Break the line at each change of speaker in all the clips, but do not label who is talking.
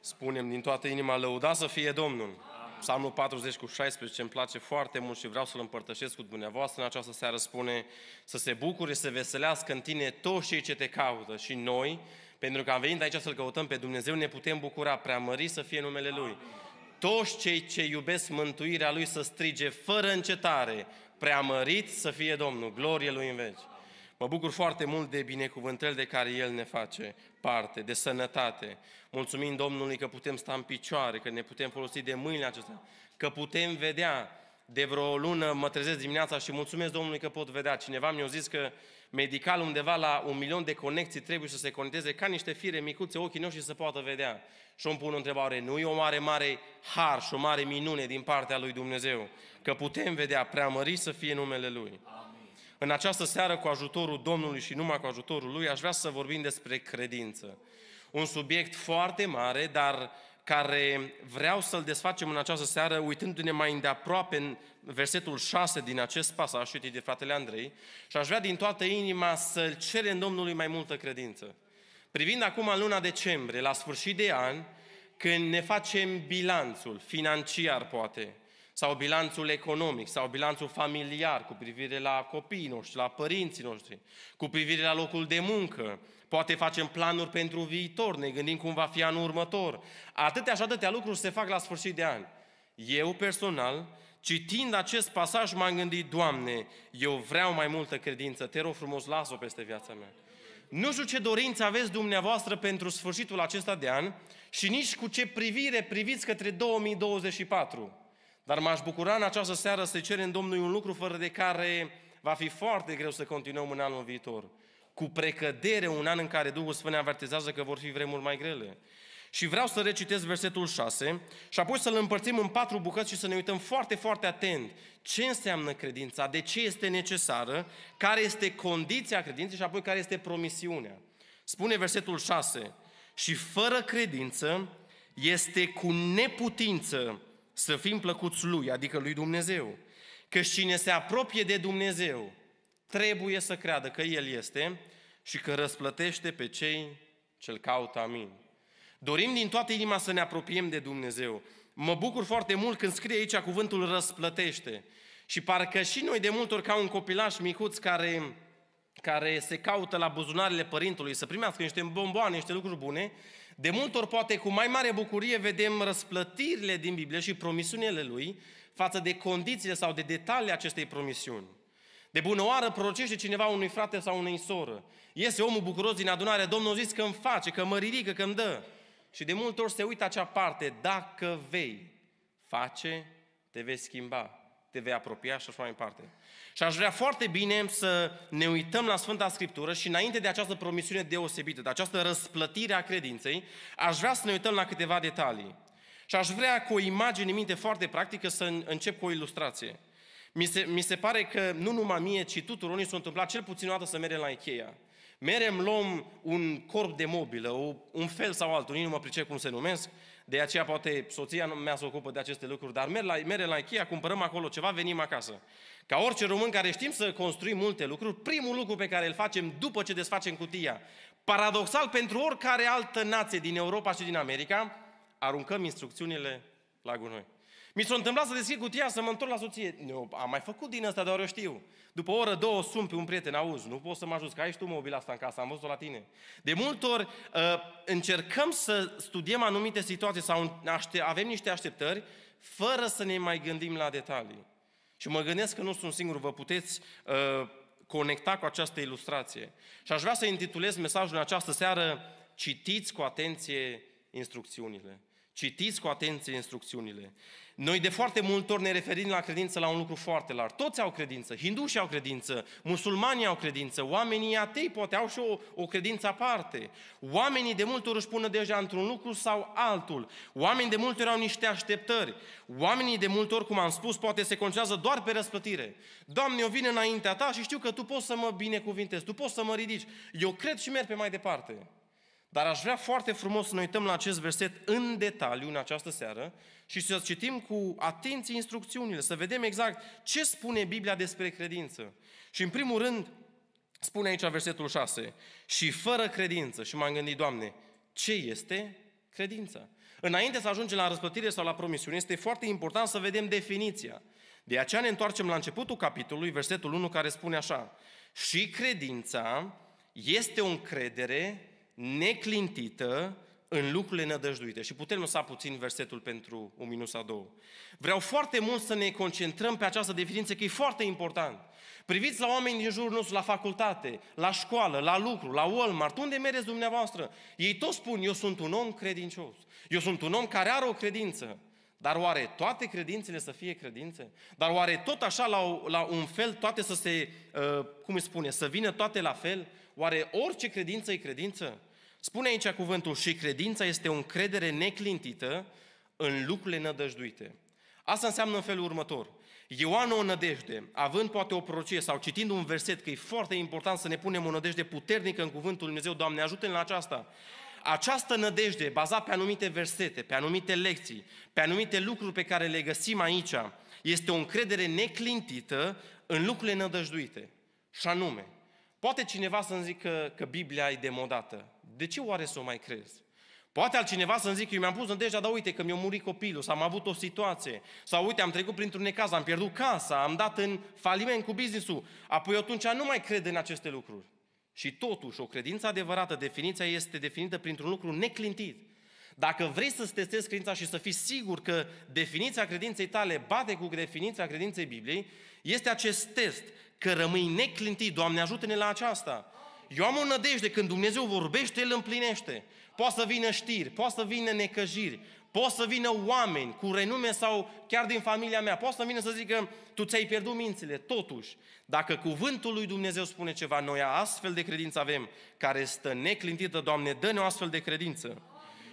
Spunem din toată inima, lăuda să fie Domnul. Psalmul 40 cu 16 îmi place foarte mult și vreau să-l împărtășesc cu dumneavoastră în această seară. Spune să se bucure, să veselească în tine toți cei ce te caută și noi, pentru că am venit aici să-L căutăm pe Dumnezeu, ne putem bucura, preamări să fie numele Lui. Amin toți cei ce iubesc mântuirea Lui să strige fără încetare, preamărit să fie Domnul, glorie Lui în veci. Mă bucur foarte mult de binecuvântări de care El ne face parte, de sănătate. Mulțumim Domnului că putem sta în picioare, că ne putem folosi de mâinile acestea, că putem vedea. De vreo lună mă trezesc dimineața și mulțumesc Domnului că pot vedea. Cineva mi-a zis că medical undeva la un milion de conexii trebuie să se conecteze ca niște fire micuțe ochii noștri să poată vedea. Și îmi pun o întrebare, nu e o mare, mare har și o mare minune din partea lui Dumnezeu? Că putem vedea, preamări să fie numele Lui. Amin. În această seară, cu ajutorul Domnului și numai cu ajutorul Lui, aș vrea să vorbim despre credință. Un subiect foarte mare, dar care vreau să-l desfacem în această seară, uitându-ne mai îndeaproape în versetul 6 din acest pasaj, uite, de fratele Andrei, și aș vrea din toată inima să-l cerem Domnului mai multă credință. Privind acum luna decembrie, la sfârșit de an, când ne facem bilanțul financiar, poate, sau bilanțul economic, sau bilanțul familiar cu privire la copiii noștri, la părinții noștri, cu privire la locul de muncă, Poate facem planuri pentru viitor, ne gândim cum va fi anul următor. Atâtea și atâtea lucruri se fac la sfârșit de an. Eu personal, citind acest pasaj, m-am gândit, Doamne, eu vreau mai multă credință, te rog frumos, las-o peste viața mea. Nu știu ce dorință aveți dumneavoastră pentru sfârșitul acesta de an și nici cu ce privire priviți către 2024. Dar m-aș bucura în această seară să cerem Domnului un lucru fără de care va fi foarte greu să continuăm în anul viitor cu precădere un an în care Duhul Sfânt ne avertizează că vor fi vremuri mai grele. Și vreau să recitesc versetul 6 și apoi să-l împărțim în patru bucăți și să ne uităm foarte, foarte atent ce înseamnă credința, de ce este necesară, care este condiția credinței și apoi care este promisiunea. Spune versetul 6, și fără credință este cu neputință să fim plăcuți Lui, adică Lui Dumnezeu. Că cine se apropie de Dumnezeu trebuie să creadă că El este și că răsplătește pe cei ce-L caută, amin. Dorim din toată inima să ne apropiem de Dumnezeu. Mă bucur foarte mult când scrie aici cuvântul răsplătește. Și parcă și noi de multe ori ca un copilaș micuț care, care se caută la buzunarele părintelui să primească niște bomboane, niște lucruri bune, de multe ori poate cu mai mare bucurie vedem răsplătirile din Biblie și promisiunile lui față de condițiile sau de detalii acestei promisiuni. De bună oară prorocește cineva unui frate sau unei soră. Iese omul bucuros din adunare, Domnul zis că îmi face, că mă ridică, că îmi dă. Și de multe ori se uită acea parte, dacă vei face, te vei schimba, te vei apropia și așa mai departe. Și aș vrea foarte bine să ne uităm la Sfânta Scriptură și înainte de această promisiune deosebită, de această răsplătire a credinței, aș vrea să ne uităm la câteva detalii. Și aș vrea cu o imagine în minte foarte practică să încep cu o ilustrație. Mi se, mi se pare că nu numai mie, ci tuturor ni s-a întâmplat cel puțin o dată să mergem la Ikea. Merem, luăm un corp de mobilă, un fel sau altul, nu mă pricep cum se numesc, de aceea poate soția mea se ocupă de aceste lucruri, dar merg la, merg la Ikea, cumpărăm acolo ceva, venim acasă. Ca orice român care știm să construim multe lucruri, primul lucru pe care îl facem după ce desfacem cutia, paradoxal pentru oricare altă nație din Europa și din America, aruncăm instrucțiunile la gunoi. Mi s-a întâmplat să deschid cutia, să mă întorc la soție. Nu, am mai făcut din asta, dar eu știu. După o oră, două, sun pe un prieten, auzi, nu poți să mă ajuți, că ai și tu mobila asta în casă, am văzut-o la tine. De multe ori uh, încercăm să studiem anumite situații sau avem niște așteptări fără să ne mai gândim la detalii. Și mă gândesc că nu sunt singur, vă puteți uh, conecta cu această ilustrație. Și aș vrea să intitulez mesajul în această seară, citiți cu atenție instrucțiunile. Citiți cu atenție instrucțiunile. Noi de foarte multe ori ne referim la credință la un lucru foarte larg. Toți au credință, Hindușii au credință, musulmanii au credință, oamenii atei poate au și o, o credință aparte. Oamenii de multe ori își pună deja într-un lucru sau altul. Oamenii de multe ori au niște așteptări. Oamenii de multe ori, cum am spus, poate se concentrează doar pe răsplătire. Doamne, eu vin înaintea ta și știu că tu poți să mă binecuvintezi, tu poți să mă ridici. Eu cred și merg pe mai departe. Dar aș vrea foarte frumos să ne uităm la acest verset în detaliu în această seară și să citim cu atenție instrucțiunile, să vedem exact ce spune Biblia despre credință. Și în primul rând, spune aici versetul 6, și fără credință, și m-am gândit, Doamne, ce este credința? Înainte să ajungem la răspătire sau la promisiune, este foarte important să vedem definiția. De aceea ne întoarcem la începutul capitolului, versetul 1, care spune așa, și credința este o încredere neclintită în lucrurile nădăjduite. Și putem lăsa puțin versetul pentru un minut sau două. Vreau foarte mult să ne concentrăm pe această definiție, că e foarte important. Priviți la oameni din jurul nostru, la facultate, la școală, la lucru, la Walmart, unde mereți dumneavoastră? Ei toți spun, eu sunt un om credincios. Eu sunt un om care are o credință. Dar oare toate credințele să fie credințe? Dar oare tot așa, la, la un fel, toate să se, uh, cum îi spune, să vină toate la fel? Oare orice credință e credință? Spune aici cuvântul și credința este o încredere neclintită în lucrurile nădăjduite. Asta înseamnă în felul următor. Ioan o nădejde, având poate o prorocie sau citind un verset, că e foarte important să ne punem o nădejde puternică în cuvântul Lui Dumnezeu, Doamne, ajută la aceasta. Această nădejde, bazată pe anumite versete, pe anumite lecții, pe anumite lucruri pe care le găsim aici, este o încredere neclintită în lucrurile nădăjduite. Și anume, Poate cineva să-mi zică că Biblia e demodată. De ce oare să o mai crezi? Poate altcineva să-mi zică, eu mi-am pus deja, dar uite că mi-a murit copilul, sau am avut o situație, sau uite, am trecut printr-un necaz, am pierdut casa, am dat în faliment cu businessul. Apoi atunci nu mai cred în aceste lucruri. Și totuși, o credință adevărată, definiția este definită printr-un lucru neclintit. Dacă vrei să-ți testezi credința și să fii sigur că definiția credinței tale bate cu definiția credinței Bibliei, este acest test că rămâi neclintit. Doamne, ajută-ne la aceasta. Eu am o nădejde, când Dumnezeu vorbește, El împlinește. Poate să vină știri, poate să vină necăjiri, poate să vină oameni cu renume sau chiar din familia mea, poate să vină să zică, tu ți-ai pierdut mințile. Totuși, dacă cuvântul lui Dumnezeu spune ceva, noi astfel de credință avem, care stă neclintită, Doamne, dă-ne o astfel de credință.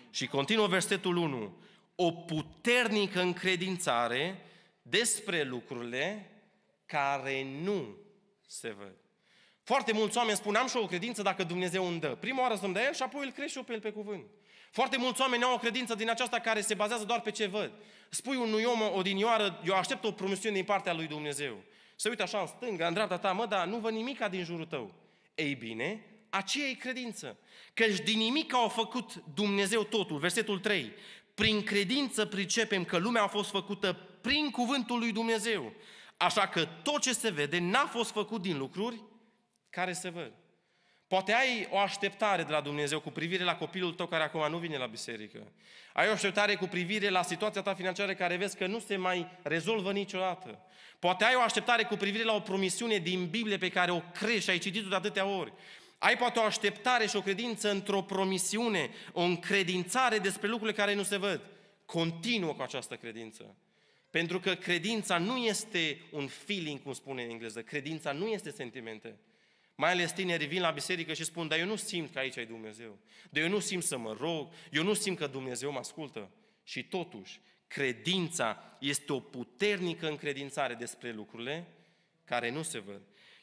Și continuă versetul 1, o puternică încredințare despre lucrurile care nu se văd. Foarte mulți oameni spun, am și o credință dacă Dumnezeu îmi dă. Prima oară să-mi dă El și apoi îl crești eu pe El pe cuvânt. Foarte mulți oameni au o credință din aceasta care se bazează doar pe ce văd. Spui unui om odinioară, eu aștept o promisiune din partea lui Dumnezeu. Se uită așa în stânga, în dreapta ta, mă, dar nu văd nimica din jurul tău. Ei bine, aceea e credință. Căci din nimic au făcut Dumnezeu totul. Versetul 3. Prin credință pricepem că lumea a fost făcută prin cuvântul lui Dumnezeu. Așa că tot ce se vede n-a fost făcut din lucruri care se văd. Poate ai o așteptare de la Dumnezeu cu privire la copilul tău care acum nu vine la biserică. Ai o așteptare cu privire la situația ta financiară care vezi că nu se mai rezolvă niciodată. Poate ai o așteptare cu privire la o promisiune din Biblie pe care o crezi și ai citit-o de atâtea ori. Ai poate o așteptare și o credință într-o promisiune, o încredințare despre lucrurile care nu se văd. Continuă cu această credință. Pentru că credința nu este un feeling, cum spune în engleză. Credința nu este sentimente. Mai ales tinerii vin la biserică și spun, dar eu nu simt că aici e Dumnezeu. Dar eu nu simt să mă rog, eu nu simt că Dumnezeu mă ascultă. Și totuși, credința este o puternică încredințare despre lucrurile care nu se văd.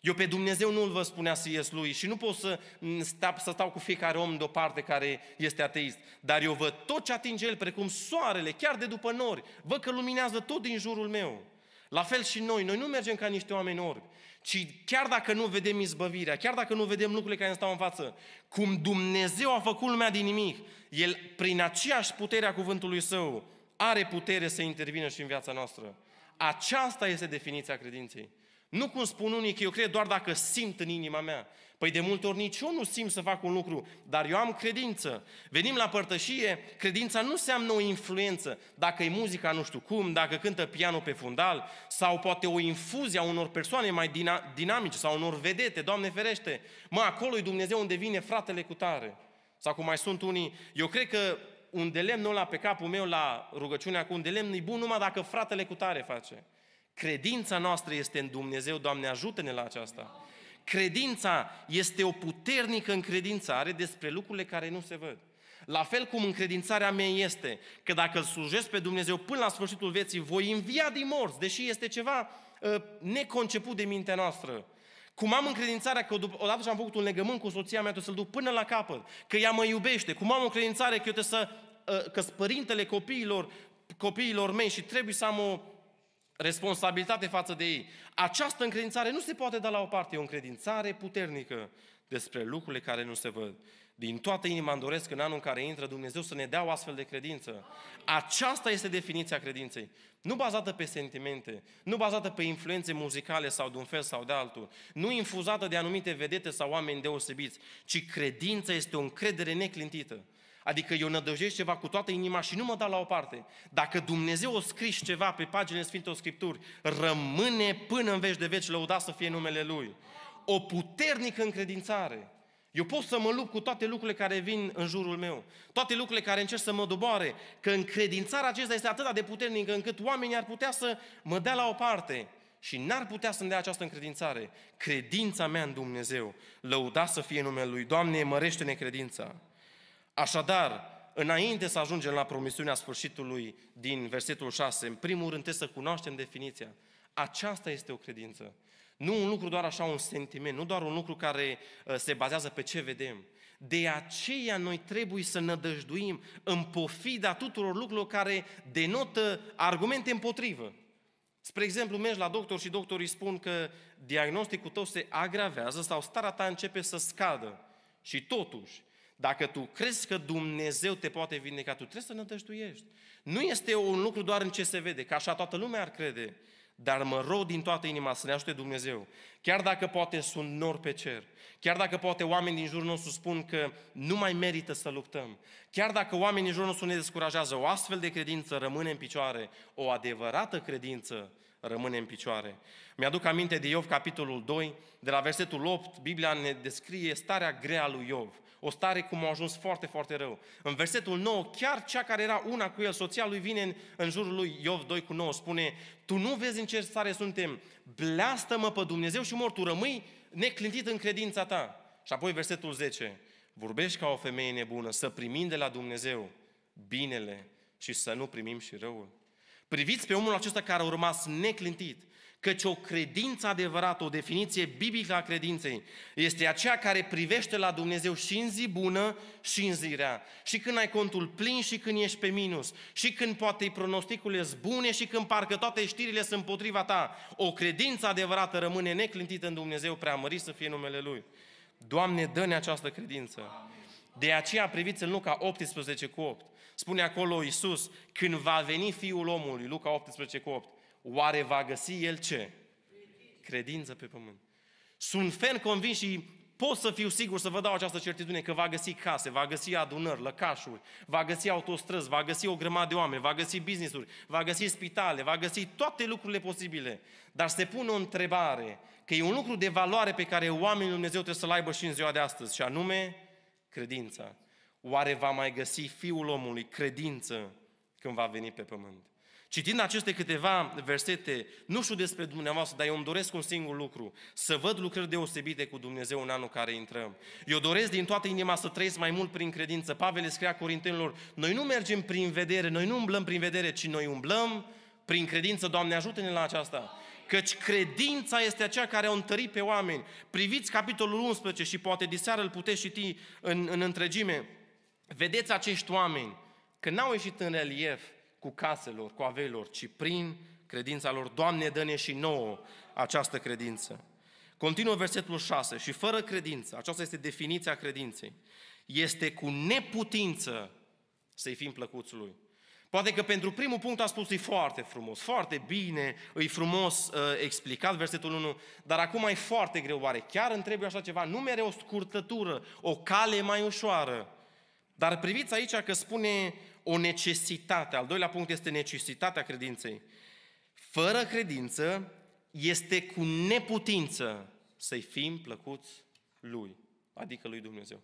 Eu pe Dumnezeu nu-l vă spunea ies lui și nu pot să, sta, să stau cu fiecare om deoparte care este ateist. Dar eu văd tot ce atinge el, precum soarele, chiar de după nori. Văd că luminează tot din jurul meu. La fel și noi, noi nu mergem ca niște oameni orbi, ci chiar dacă nu vedem izbăvirea, chiar dacă nu vedem lucrurile care ne stau în față, cum Dumnezeu a făcut lumea din nimic, El, prin aceeași putere a cuvântului Său, are putere să intervină și în viața noastră. Aceasta este definiția credinței. Nu cum spun unii că eu cred doar dacă simt în inima mea. Păi de multe ori nici eu nu simt să fac un lucru, dar eu am credință. Venim la părtășie, credința nu înseamnă o influență. Dacă e muzica nu știu cum, dacă cântă pianul pe fundal, sau poate o infuzie a unor persoane mai dina- dinamice sau unor vedete, Doamne ferește, mă, acolo e Dumnezeu unde vine fratele cu tare. Sau cum mai sunt unii, eu cred că un lemn ăla pe capul meu la rugăciunea cu un delemn e bun numai dacă fratele cu tare face. Credința noastră este în Dumnezeu, Doamne, ajută-ne la aceasta. Credința este o puternică încredințare despre lucrurile care nu se văd. La fel cum încredințarea mea este că dacă îl slujesc pe Dumnezeu până la sfârșitul vieții, voi învia din morți, deși este ceva uh, neconceput de mintea noastră. Cum am încredințarea că odată ce am făcut un legământ cu soția mea, trebuie să-l duc până la capăt, că ea mă iubește. Cum am o încredințare că eu trebuie să, uh, că părintele copiilor, copiilor mei și trebuie să am o responsabilitate față de ei. Această încredințare nu se poate da la o parte, e o încredințare puternică despre lucrurile care nu se văd. Din toată inima îmi doresc în anul în care intră Dumnezeu să ne dea o astfel de credință. Aceasta este definiția credinței. Nu bazată pe sentimente, nu bazată pe influențe muzicale sau de un fel sau de altul, nu infuzată de anumite vedete sau oameni deosebiți, ci credința este o încredere neclintită. Adică eu nădăjduiesc ceva cu toată inima și nu mă dau la o parte. Dacă Dumnezeu o scris ceva pe paginile Sfintei Scripturi, rămâne până în veci de veci, lăudat să fie numele Lui. O puternică încredințare. Eu pot să mă lupt cu toate lucrurile care vin în jurul meu, toate lucrurile care încerc să mă doboare, că încredințarea acesta este atât de puternică încât oamenii ar putea să mă dea la o parte și n-ar putea să-mi dea această încredințare. Credința mea în Dumnezeu, lăuda să fie numele Lui. Doamne, mărește-ne credința! Așadar, înainte să ajungem la promisiunea sfârșitului din versetul 6, în primul rând trebuie să cunoaștem definiția. Aceasta este o credință. Nu un lucru doar așa, un sentiment, nu doar un lucru care uh, se bazează pe ce vedem. De aceea noi trebuie să nădăjduim în pofida tuturor lucrurilor care denotă argumente împotrivă. Spre exemplu, mergi la doctor și doctorii spun că diagnosticul tău se agravează sau starea ta începe să scadă. Și totuși, dacă tu crezi că Dumnezeu te poate vindeca, tu trebuie să nădăjduiești. Nu este un lucru doar în ce se vede, că așa toată lumea ar crede, dar mă rog din toată inima să ne ajute Dumnezeu. Chiar dacă poate sunt nor pe cer, chiar dacă poate oameni din jurul nostru spun că nu mai merită să luptăm, chiar dacă oamenii din jurul nostru ne descurajează, o astfel de credință rămâne în picioare, o adevărată credință rămâne în picioare. Mi-aduc aminte de Iov, capitolul 2, de la versetul 8, Biblia ne descrie starea grea lui Iov. O stare cum a ajuns foarte, foarte rău. În versetul 9, chiar cea care era una cu el, soția lui, vine în, în jurul lui Iov 2 cu 9, spune, tu nu vezi în ce stare suntem, bleastă-mă pe Dumnezeu și mor, tu rămâi neclintit în credința ta. Și apoi versetul 10, vorbești ca o femeie nebună, să primim de la Dumnezeu binele și să nu primim și răul. Priviți pe omul acesta care a rămas neclintit, Căci o credință adevărată, o definiție biblică a credinței, este aceea care privește la Dumnezeu și în zi bună și în zi rea. Și când ai contul plin și când ești pe minus. Și când poate pronosticurile bune și când parcă toate știrile sunt împotriva ta. O credință adevărată rămâne neclintită în Dumnezeu, preamărit să fie numele Lui. Doamne, dă-ne această credință. De aceea priviți în Luca 18 cu 8. Spune acolo Iisus, când va veni Fiul omului, Luca 18 cu 8, oare va găsi el ce? Credință pe pământ. Sunt fen convins și pot să fiu sigur să vă dau această certitudine că va găsi case, va găsi adunări, lăcașuri, va găsi autostrăzi, va găsi o grămadă de oameni, va găsi businessuri, va găsi spitale, va găsi toate lucrurile posibile. Dar se pune o întrebare, că e un lucru de valoare pe care oamenii Dumnezeu trebuie să-l aibă și în ziua de astăzi, și anume credința. Oare va mai găsi Fiul omului credință când va veni pe pământ? Citind aceste câteva versete, nu știu despre dumneavoastră, dar eu îmi doresc un singur lucru, să văd lucrări deosebite cu Dumnezeu în anul care intrăm. Eu doresc din toată inima să trăiesc mai mult prin credință. Pavel scria corintenilor, noi nu mergem prin vedere, noi nu umblăm prin vedere, ci noi umblăm prin credință. Doamne, ajută-ne la aceasta! Căci credința este aceea care a întărit pe oameni. Priviți capitolul 11 și poate diseară îl puteți citi în, în întregime. Vedeți acești oameni că n-au ieșit în relief, cu caselor, cu aveilor, ci prin credința lor. Doamne, dă-ne și nouă această credință. Continuă versetul 6. Și fără credință, aceasta este definiția credinței, este cu neputință să-i fim plăcuți lui. Poate că pentru primul punct a spus, e foarte frumos, foarte bine, e frumos uh, explicat versetul 1, dar acum e foarte greu, oare chiar îmi trebuie așa ceva? Nu mereu o scurtătură, o cale mai ușoară. Dar priviți aici că spune o necesitate. Al doilea punct este necesitatea credinței. Fără credință este cu neputință să-i fim plăcuți lui, adică lui Dumnezeu.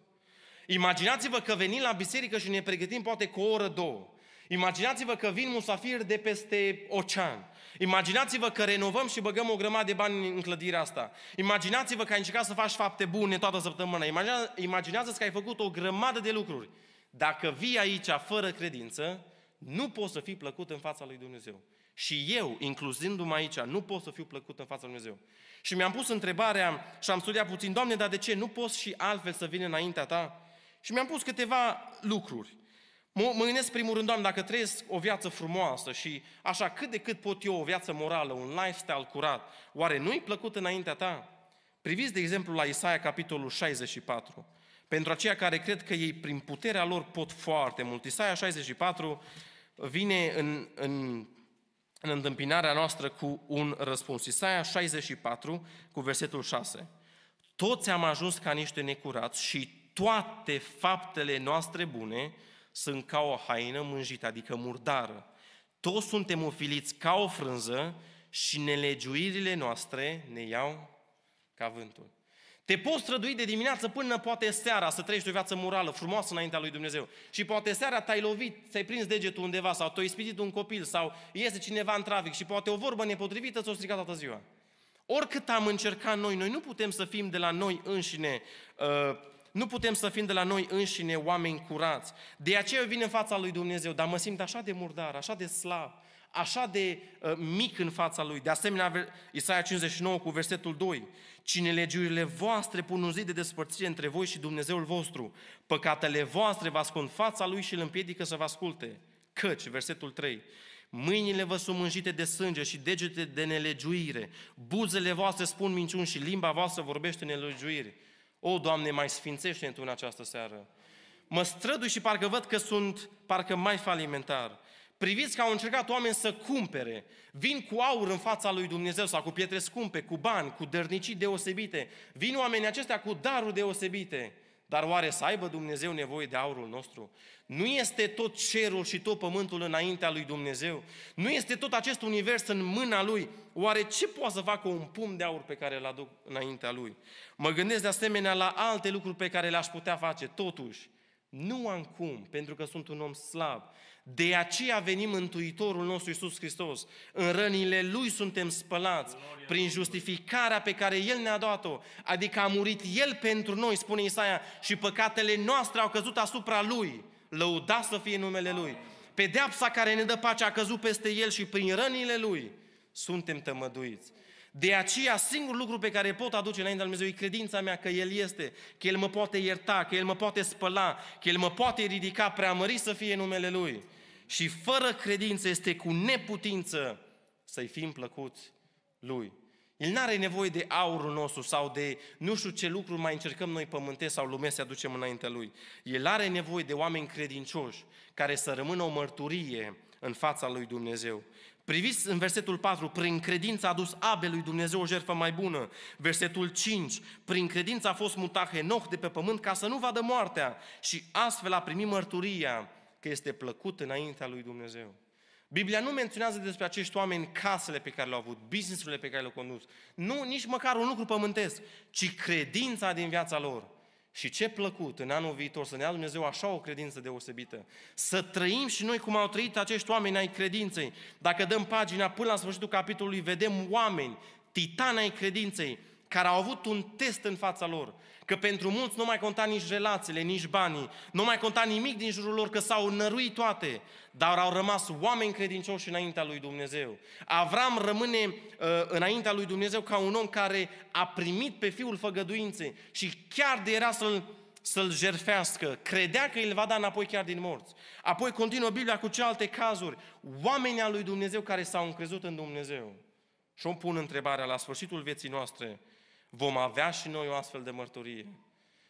Imaginați-vă că venim la biserică și ne pregătim poate cu o oră, două. Imaginați-vă că vin musafiri de peste ocean. Imaginați-vă că renovăm și băgăm o grămadă de bani în clădirea asta. Imaginați-vă că ai încercat să faci fapte bune toată săptămâna. imaginați-vă că ai făcut o grămadă de lucruri. Dacă vii aici fără credință, nu poți să fii plăcut în fața lui Dumnezeu. Și eu, incluzându-mă aici, nu pot să fiu plăcut în fața lui Dumnezeu. Și mi-am pus întrebarea și am studiat puțin, Doamne, dar de ce nu poți și altfel să vin înaintea Ta? Și mi-am pus câteva lucruri. Mă, mă gândesc primul rând, Doamne, dacă trăiesc o viață frumoasă și așa cât de cât pot eu o viață morală, un lifestyle curat, oare nu-i plăcut înaintea Ta? Priviți, de exemplu, la Isaia, capitolul 64 pentru aceia care cred că ei prin puterea lor pot foarte mult. Isaia 64 vine în, în, în întâmpinarea noastră cu un răspuns. Isaia 64 cu versetul 6. Toți am ajuns ca niște necurați și toate faptele noastre bune sunt ca o haină mânjită, adică murdară. Toți suntem ofiliți ca o frânză și nelegiuirile noastre ne iau ca vântul. Te poți strădui de dimineață până poate seara să trăiești o viață morală frumoasă înaintea lui Dumnezeu. Și poate seara te-ai lovit, ți-ai prins degetul undeva sau te-ai ispitit un copil sau iese cineva în trafic și poate o vorbă nepotrivită ți-o strica toată ziua. Oricât am încercat noi, noi nu putem să fim de la noi înșine, uh, nu putem să fim de la noi înșine oameni curați. De aceea eu vin în fața lui Dumnezeu, dar mă simt așa de murdar, așa de slab, așa de uh, mic în fața lui. De asemenea, Isaia 59 cu versetul 2. Cine legiurile voastre pun un zid de despărțire între voi și Dumnezeul vostru, păcatele voastre vă ascund fața lui și îl împiedică să vă asculte. Căci, versetul 3, mâinile vă sunt mânjite de sânge și degete de nelegiuire, buzele voastre spun minciuni și limba voastră vorbește nelegiuire. O, Doamne, mai sfințește-ne Tu în această seară. Mă strădui și parcă văd că sunt parcă mai falimentar. Priviți că au încercat oameni să cumpere. Vin cu aur în fața lui Dumnezeu sau cu pietre scumpe, cu bani, cu dărnicii deosebite. Vin oamenii acestea cu daruri deosebite. Dar oare să aibă Dumnezeu nevoie de aurul nostru? Nu este tot cerul și tot pământul înaintea lui Dumnezeu? Nu este tot acest univers în mâna lui? Oare ce poate să facă un pumn de aur pe care îl aduc înaintea lui? Mă gândesc de asemenea la alte lucruri pe care le-aș putea face. Totuși, nu am cum, pentru că sunt un om slab. De aceea venim Mântuitorul nostru Iisus Hristos. În rănile Lui suntem spălați prin justificarea pe care El ne-a dat-o. Adică a murit El pentru noi, spune Isaia, și păcatele noastre au căzut asupra Lui. Lăuda să fie numele Lui. Pedeapsa care ne dă pace a căzut peste El și prin rănile Lui suntem tămăduiți. De aceea, singurul lucru pe care pot aduce înainte al Dumnezeu e credința mea că El este, că El mă poate ierta, că El mă poate spăla, că El mă poate ridica, preamări să fie numele Lui. Și fără credință este cu neputință să-i fim plăcuți Lui. El nu are nevoie de aurul nostru sau de nu știu ce lucruri mai încercăm noi pământe sau lumesc să aducem înaintea Lui. El are nevoie de oameni credincioși care să rămână o mărturie în fața Lui Dumnezeu. Priviți în versetul 4, prin credință a dus Abelui Dumnezeu o jertfă mai bună. Versetul 5, prin credință a fost mutat Henoch de pe pământ ca să nu vadă moartea și astfel a primit mărturia că este plăcut înaintea lui Dumnezeu. Biblia nu menționează despre acești oameni casele pe care le-au avut, businessurile pe care le-au condus. Nu, nici măcar un lucru pământesc, ci credința din viața lor. Și ce plăcut în anul viitor să ne ia Dumnezeu așa o credință deosebită. Să trăim și noi cum au trăit acești oameni ai credinței. Dacă dăm pagina până la sfârșitul capitolului, vedem oameni, titani ai credinței, care au avut un test în fața lor Că pentru mulți nu mai conta nici relațiile, nici banii, nu mai conta nimic din jurul lor, că s-au năruit toate, dar au rămas oameni credincioși înaintea lui Dumnezeu. Avram rămâne uh, înaintea lui Dumnezeu ca un om care a primit pe fiul făgăduinței și chiar de era să-l să-l jerfească. Credea că îl va da înapoi chiar din morți. Apoi continuă Biblia cu celelalte cazuri. Oamenii al lui Dumnezeu care s-au încrezut în Dumnezeu. Și îmi pun întrebarea la sfârșitul vieții noastre vom avea și noi o astfel de mărturie.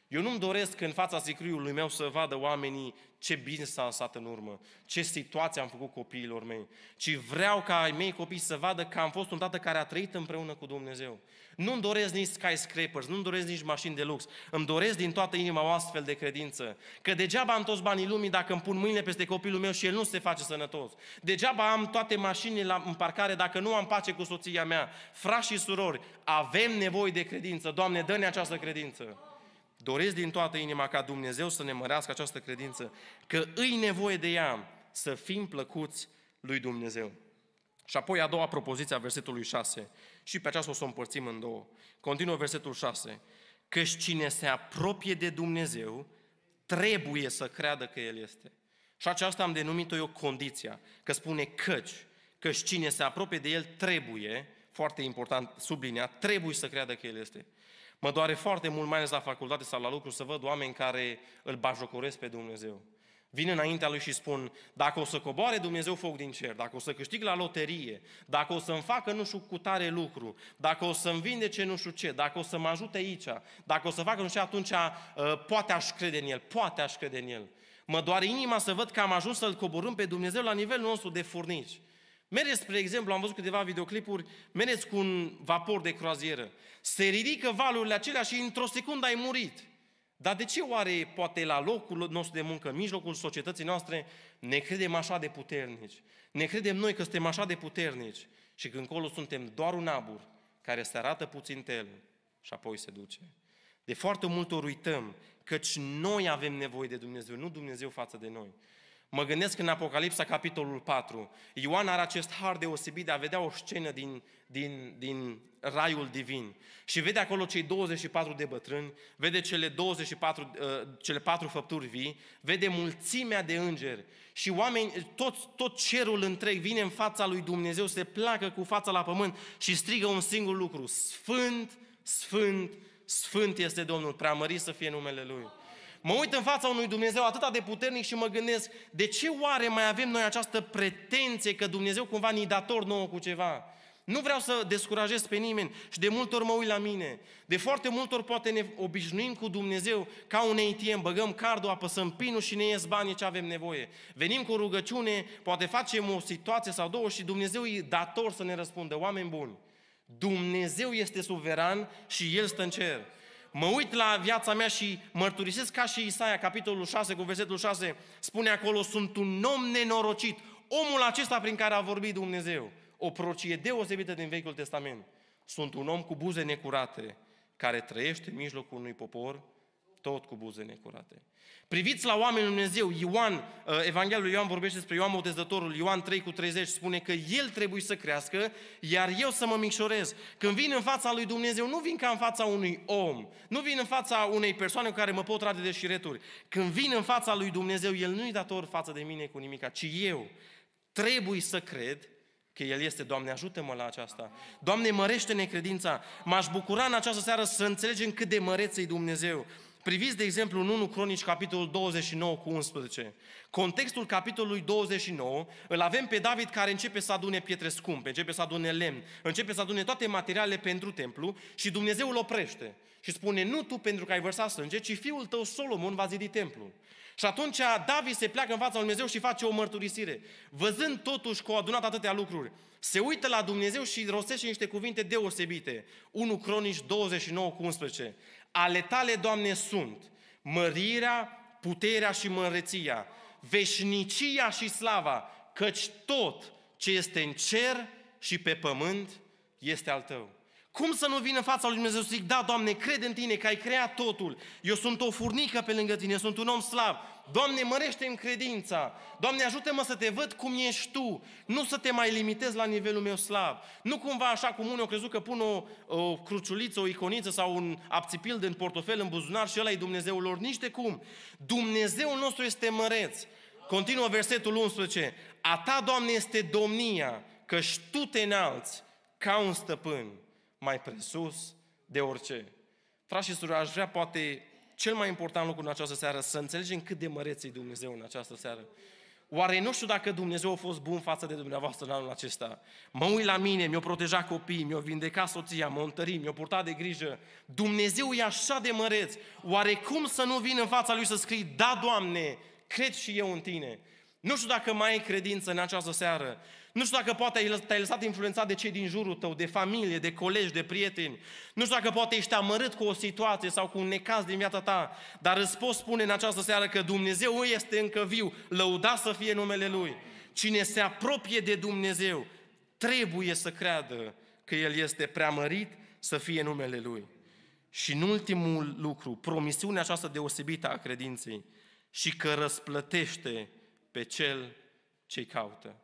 Eu nu-mi doresc în fața zicriului meu să vadă oamenii ce bine s-a lăsat în urmă, ce situație am făcut copiilor mei, ci vreau ca ai mei copii să vadă că am fost un tată care a trăit împreună cu Dumnezeu. Nu-mi doresc nici skyscrapers, nu-mi doresc nici mașini de lux, îmi doresc din toată inima o astfel de credință. Că degeaba am toți banii lumii dacă îmi pun mâinile peste copilul meu și el nu se face sănătos. Degeaba am toate mașinile la, în parcare dacă nu am pace cu soția mea. Frași și surori, avem nevoie de credință. Doamne, dă-ne această credință. Doresc din toată inima ca Dumnezeu să ne mărească această credință, că îi nevoie de ea să fim plăcuți lui Dumnezeu. Și apoi a doua propoziție a versetului 6. Și pe aceasta o să o împărțim în două. Continuă versetul 6. Căci cine se apropie de Dumnezeu trebuie să creadă că El este. Și aceasta am denumit-o eu condiția, că spune căci, căci cine se apropie de El trebuie, foarte important sublinea, trebuie să creadă că El este. Mă doare foarte mult, mai ales la facultate sau la lucru, să văd oameni care îl bajocoresc pe Dumnezeu. Vin înaintea lui și spun, dacă o să coboare Dumnezeu foc din cer, dacă o să câștig la loterie, dacă o să-mi facă nu știu cu tare lucru, dacă o să-mi vindece nu știu ce, dacă o să mă ajute aici, dacă o să facă nu știu ce, atunci uh, poate aș crede în el, poate aș crede în el. Mă doare inima să văd că am ajuns să-L coborâm pe Dumnezeu la nivelul nostru de furnici. Mergeți, spre exemplu, am văzut câteva videoclipuri, mergeți cu un vapor de croazieră. Se ridică valurile acelea și într-o secundă ai murit. Dar de ce oare poate la locul nostru de muncă, în mijlocul societății noastre, ne credem așa de puternici? Ne credem noi că suntem așa de puternici și când colo suntem doar un abur care se arată puțin tel și apoi se duce. De foarte mult ori uităm căci noi avem nevoie de Dumnezeu, nu Dumnezeu față de noi. Mă gândesc în Apocalipsa, capitolul 4. Ioan are acest har deosebit de a vedea o scenă din, din, din raiul divin. Și vede acolo cei 24 de bătrâni, vede cele, 24, ă, cele patru făpturi vii, vede mulțimea de îngeri. Și oameni, tot, tot cerul întreg vine în fața lui Dumnezeu, se placă cu fața la pământ și strigă un singur lucru. Sfânt, Sfânt, Sfânt este Domnul, preamărit să fie numele Lui. Mă uit în fața unui Dumnezeu atât de puternic și mă gândesc, de ce oare mai avem noi această pretenție că Dumnezeu cumva ni dator nouă cu ceva? Nu vreau să descurajez pe nimeni și de multe ori mă uit la mine. De foarte multe ori poate ne obișnuim cu Dumnezeu ca un ATM, băgăm cardul, apăsăm pinul și ne ies banii ce avem nevoie. Venim cu rugăciune, poate facem o situație sau două și Dumnezeu e dator să ne răspundă. Oameni buni, Dumnezeu este suveran și El stă în cer mă uit la viața mea și mărturisesc ca și Isaia, capitolul 6, cu versetul 6, spune acolo, sunt un om nenorocit, omul acesta prin care a vorbit Dumnezeu. O procie deosebită din Vechiul Testament. Sunt un om cu buze necurate, care trăiește în mijlocul unui popor tot cu buze necurate. Priviți la oamenii Lui Dumnezeu, Ioan, uh, Evanghelul Ioan vorbește despre Ioan Botezătorul, Ioan 3 cu 30 spune că el trebuie să crească, iar eu să mă micșorez. Când vin în fața lui Dumnezeu, nu vin ca în fața unui om, nu vin în fața unei persoane cu care mă pot rade de șireturi. Când vin în fața lui Dumnezeu, el nu-i dator față de mine cu nimica, ci eu trebuie să cred că El este, Doamne, ajută-mă la aceasta. Doamne, mărește-ne credința. M-aș bucura în această seară să înțelegem cât de măreț e Dumnezeu. Priviți, de exemplu, în 1 Cronici, capitolul 29 cu 11. Contextul capitolului 29, îl avem pe David care începe să adune pietre scumpe, începe să adune lemn, începe să adune toate materialele pentru templu și Dumnezeu îl oprește și spune, nu tu pentru că ai vărsat sânge, ci fiul tău Solomon va zidi templu.” Și atunci David se pleacă în fața lui Dumnezeu și face o mărturisire. Văzând totuși că au adunat atâtea lucruri, se uită la Dumnezeu și rostește niște cuvinte deosebite. 1 Cronici 29 cu 11 ale tale, Doamne, sunt mărirea, puterea și măreția, veșnicia și slava, căci tot ce este în cer și pe pământ este al tău. Cum să nu vin în fața lui Dumnezeu să zic, da, Doamne, cred în Tine că ai creat totul. Eu sunt o furnică pe lângă Tine, sunt un om slab. Doamne, mărește-mi credința. Doamne, ajută-mă să te văd cum ești Tu. Nu să te mai limitezi la nivelul meu slab. Nu cumva așa cum unii au crezut că pun o, o cruciuliță, o iconiță sau un apțipil din portofel în buzunar și ăla e Dumnezeul lor. Nici de cum. Dumnezeul nostru este măreț. Continuă versetul 11. A Ta, Doamne, este domnia, și Tu te înalți ca un stăpân mai presus de orice. Frați și surori, aș vrea poate cel mai important lucru în această seară, să înțelegem cât de măreț e Dumnezeu în această seară. Oare nu știu dacă Dumnezeu a fost bun față de dumneavoastră în anul acesta? Mă uit la mine, mi-o proteja copiii, mi-o vindeca soția, mă întări, mi-o purta de grijă. Dumnezeu e așa de măreț. Oare cum să nu vin în fața Lui să scrii, da, Doamne, cred și eu în Tine? Nu știu dacă mai ai credință în această seară. Nu știu dacă poate te-ai lăsat influențat de cei din jurul tău, de familie, de colegi, de prieteni. Nu știu dacă poate ești amărât cu o situație sau cu un necaz din viața ta. Dar îți pot spune în această seară că Dumnezeu este încă viu. Lăuda să fie numele Lui. Cine se apropie de Dumnezeu trebuie să creadă că El este preamărit să fie numele Lui. Și în ultimul lucru, promisiunea aceasta deosebită a credinței și că răsplătește pe cel ce caută.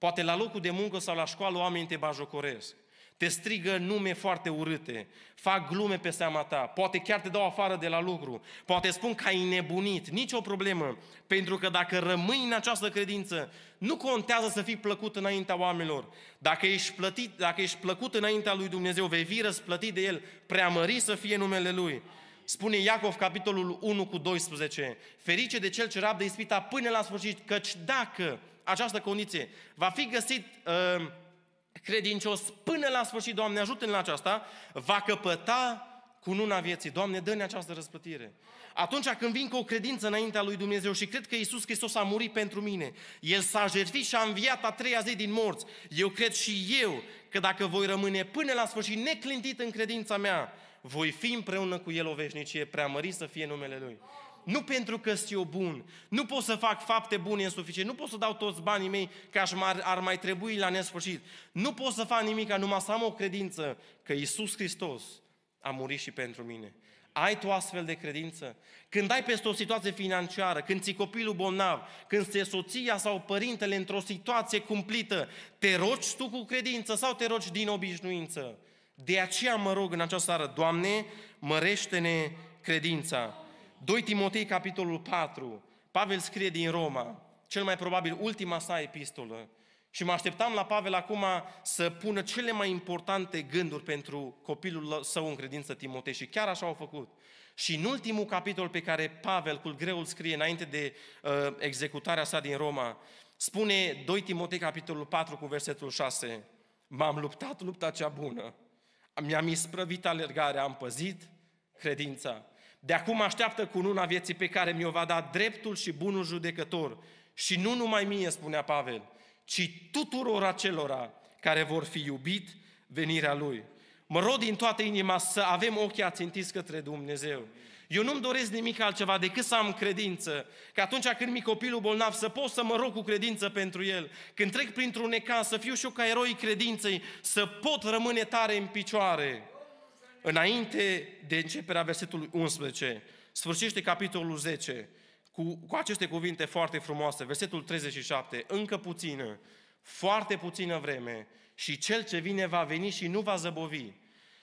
Poate la locul de muncă sau la școală oamenii te bajocoresc. Te strigă nume foarte urâte, fac glume pe seama ta, poate chiar te dau afară de la lucru, poate spun că ai nebunit, nicio problemă, pentru că dacă rămâi în această credință, nu contează să fii plăcut înaintea oamenilor. Dacă ești, plătit, dacă ești plăcut înaintea lui Dumnezeu, vei fi răsplătit de El, preamări să fie numele Lui. Spune Iacov, capitolul 1 cu 12, ferice de cel ce rabdă ispita până la sfârșit, căci dacă această condiție va fi găsit uh, credincios până la sfârșit, Doamne, ajută-ne la aceasta, va căpăta cununa vieții. Doamne, dă-ne această răsplătire. Atunci când vin cu o credință înaintea lui Dumnezeu și cred că Iisus Hristos a murit pentru mine, El s-a jertfit și a înviat a treia zi din morți, eu cred și eu că dacă voi rămâne până la sfârșit neclintit în credința mea, voi fi împreună cu El o veșnicie, preamărit să fie numele Lui. Nu pentru că sunt eu bun, nu pot să fac fapte bune în suficient, nu pot să dau toți banii mei că aș mar, ar mai trebui la nesfârșit. Nu pot să fac nimic, numai să am o credință că Isus Hristos a murit și pentru mine. Ai tu astfel de credință? Când ai peste o situație financiară, când ți copilul bolnav, când ți soția sau părintele într-o situație cumplită, te rogi tu cu credință sau te rogi din obișnuință? De aceea mă rog în această seară, Doamne, mărește-ne credința. 2 Timotei, capitolul 4, Pavel scrie din Roma, cel mai probabil ultima sa epistolă. Și mă așteptam la Pavel acum să pună cele mai importante gânduri pentru copilul său în credință Timotei și chiar așa au făcut. Și în ultimul capitol pe care Pavel cu greul scrie înainte de uh, executarea sa din Roma, spune 2 Timotei capitolul 4 cu versetul 6, m-am luptat lupta cea bună mi-am isprăvit alergarea, am păzit credința. De acum așteaptă cu una vieții pe care mi-o va da dreptul și bunul judecător. Și nu numai mie, spunea Pavel, ci tuturor acelora care vor fi iubit venirea Lui. Mă rog din toată inima să avem ochii ațintiți către Dumnezeu eu nu-mi doresc nimic altceva decât să am credință. Că atunci când mi copilul bolnav să pot să mă rog cu credință pentru el. Când trec printr-un ecaz să fiu și eu ca eroi credinței, să pot rămâne tare în picioare. Înainte de începerea versetului 11, sfârșește capitolul 10 cu, cu aceste cuvinte foarte frumoase. Versetul 37, încă puțină, foarte puțină vreme și cel ce vine va veni și nu va zăbovi.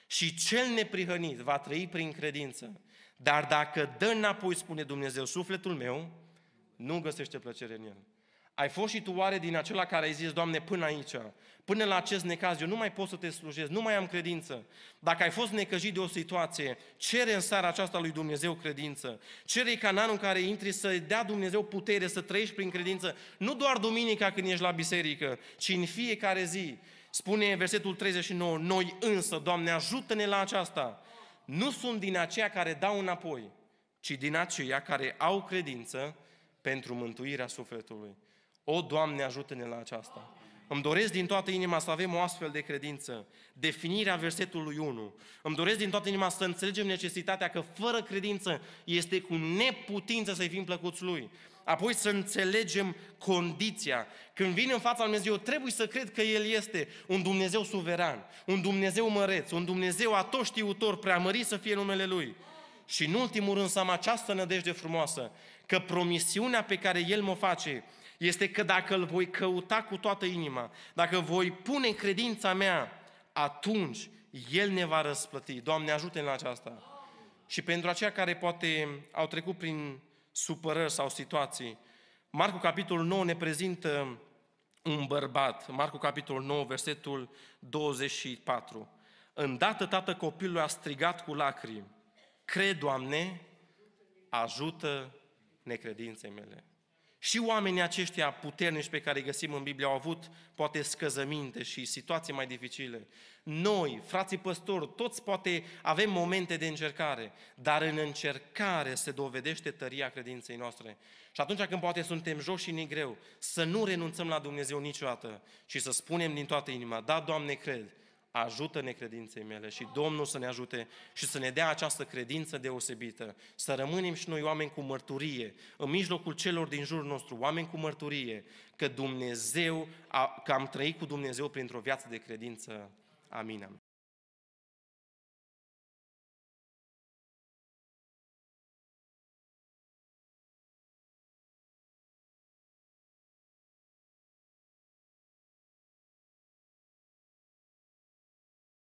Și cel neprihănit va trăi prin credință. Dar dacă dă înapoi, spune Dumnezeu, sufletul meu, nu găsește plăcere în el. Ai fost și tu oare din acela care ai zis, Doamne, până aici, până la acest necaz, eu nu mai pot să te slujesc, nu mai am credință. Dacă ai fost necăjit de o situație, cere în seara aceasta lui Dumnezeu credință. cere ca în anul în care intri să dea Dumnezeu putere, să trăiești prin credință. Nu doar duminica când ești la biserică, ci în fiecare zi. Spune versetul 39, noi însă, Doamne, ajută-ne la aceasta nu sunt din aceia care dau înapoi, ci din aceia care au credință pentru mântuirea sufletului. O, Doamne, ajută-ne la aceasta! Îmi doresc din toată inima să avem o astfel de credință. Definirea versetului 1. Îmi doresc din toată inima să înțelegem necesitatea că fără credință este cu neputință să-i fim plăcuți Lui. Apoi să înțelegem condiția. Când vin în fața lui Dumnezeu, trebuie să cred că El este un Dumnezeu suveran, un Dumnezeu măreț, un Dumnezeu atoștiutor, preamărit să fie numele Lui. Și în ultimul rând să am această nădejde frumoasă, că promisiunea pe care El mă face este că dacă îl voi căuta cu toată inima, dacă voi pune credința mea, atunci El ne va răsplăti. Doamne, ajută-ne la aceasta! Și pentru aceia care poate au trecut prin supărări sau situații. Marcu, capitolul 9, ne prezintă un bărbat. Marcu, capitolul 9, versetul 24. Îndată tată copilului a strigat cu lacrimi, Cred, Doamne, ajută necredințe mele. Și oamenii aceștia puternici pe care îi găsim în Biblie au avut poate scăzăminte și situații mai dificile. Noi, frații păstori, toți poate avem momente de încercare, dar în încercare se dovedește tăria credinței noastre. Și atunci când poate suntem joși și ni greu, să nu renunțăm la Dumnezeu niciodată și să spunem din toată inima, da, Doamne, cred, ajută necredinței mele și Domnul să ne ajute și să ne dea această credință deosebită, să rămânem și noi oameni cu mărturie, în mijlocul celor din jurul nostru, oameni cu mărturie, că Dumnezeu, că am trăit cu Dumnezeu printr-o viață de credință. Amin, amin.